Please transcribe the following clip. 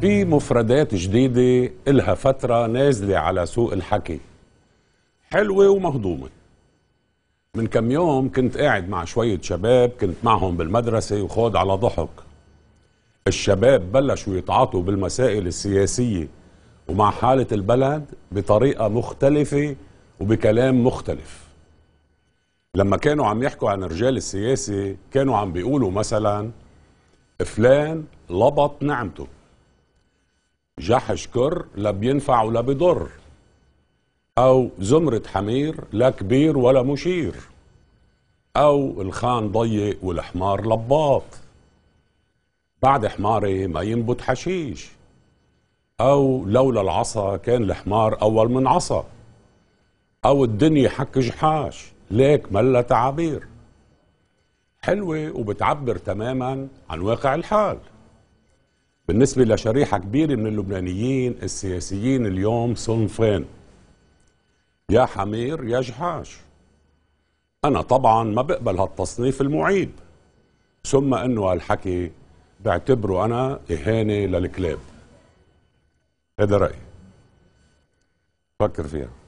في مفردات جديدة إلها فترة نازلة على سوق الحكي حلوة ومهضومة من كم يوم كنت قاعد مع شوية شباب كنت معهم بالمدرسة وخوض على ضحك الشباب بلشوا يتعاطوا بالمسائل السياسية ومع حالة البلد بطريقة مختلفة وبكلام مختلف لما كانوا عم يحكوا عن رجال السياسي كانوا عم بيقولوا مثلا فلان لبط نعمته جحش كر لا بينفع ولا بيضر أو زمرة حمير لا كبير ولا مشير أو الخان ضيق والحمار لباط بعد حماري ما ينبت حشيش أو لولا العصا كان الحمار أول من عصا أو الدنيا حك جحاش ليك ملا تعابير حلوة وبتعبر تماما عن واقع الحال بالنسبة لشريحة كبيرة من اللبنانيين السياسيين اليوم صنفين يا حمير يا جحاش أنا طبعا ما بقبل هالتصنيف المعيب ثم أنه هالحكي بعتبره أنا إهانة للكلاب هذا رأيي فكر فيها